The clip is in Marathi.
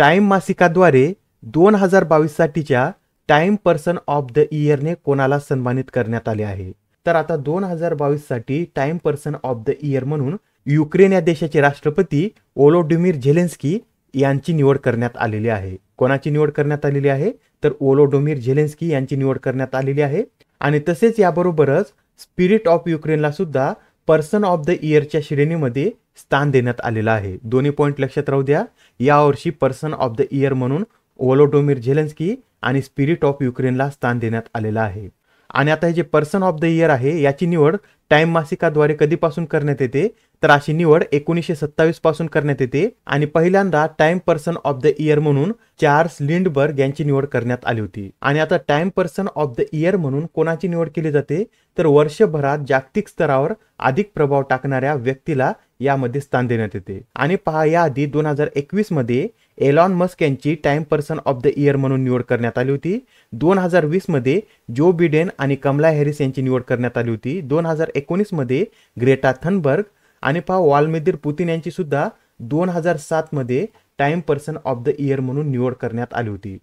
टाइम मासिकाद्वारे दोन हजार बावीससाठीच्या टाइम पर्सन ऑफ द इयरने कोणाला सन्मानित करण्यात आले आहे तर आता दोन हजार बावीससाठी Time person of the year म्हणून युक्रेन या देशाचे राष्ट्रपती ओलोडिमिर झेलेन्स्की यांची निवड करण्यात आलेली आहे कोणाची निवड करण्यात आलेली आहे तर ओलोडोमिर झेलेन्स्की यांची निवड करण्यात आलेली आहे आणि तसेच याबरोबरच स्पिरिट ऑफ युक्रेनला सुद्धा पर्सन ऑफ द इयरच्या श्रेणीमध्ये स्थान देण्यात आलेलं आहे दोन्ही पॉईंट लक्षात राहू द्या यावर्षी पर्सन ऑफ द इयर म्हणून ओलोडोमिर झेलन्स्की आणि स्पिरिट ऑफ युक्रेनला स्थान देण्यात आलेलं आहे आणि आता हे जे पर्सन ऑफ द इयर आहे याची निवड टाइम मासिकाद्वारे कधीपासून करण्यात येते तर अशी निवड एकोणीसशे सत्तावीस पासून करण्यात येते आणि पहिल्यांदा Time person of the year म्हणून चार्ल्स लिंडबर्ग यांची निवड करण्यात आली होती आणि आता Time person of the year म्हणून कोणाची निवड केली जाते तर वर्षभरात जागतिक स्तरावर अधिक प्रभाव टाकणाऱ्या व्यक्तीला यामध्ये स्थान देण्यात येते आणि पहा याआधी दोन हजार एकवीस मध्ये एलॉन मस्क यांची Time person of the year म्हणून निवड करण्यात आली होती दोन हजार वीसमध्ये जो बिडेन आणि कमला हॅरिस यांची निवड करण्यात आली होती दोन हजार मध्ये ग्रेटा थनबर्ग आणि पहा वाल्मिदीर पुतीन यांची सुद्धा दोन हजार सातमध्ये Time person of the year म्हणून निवड करण्यात आली होती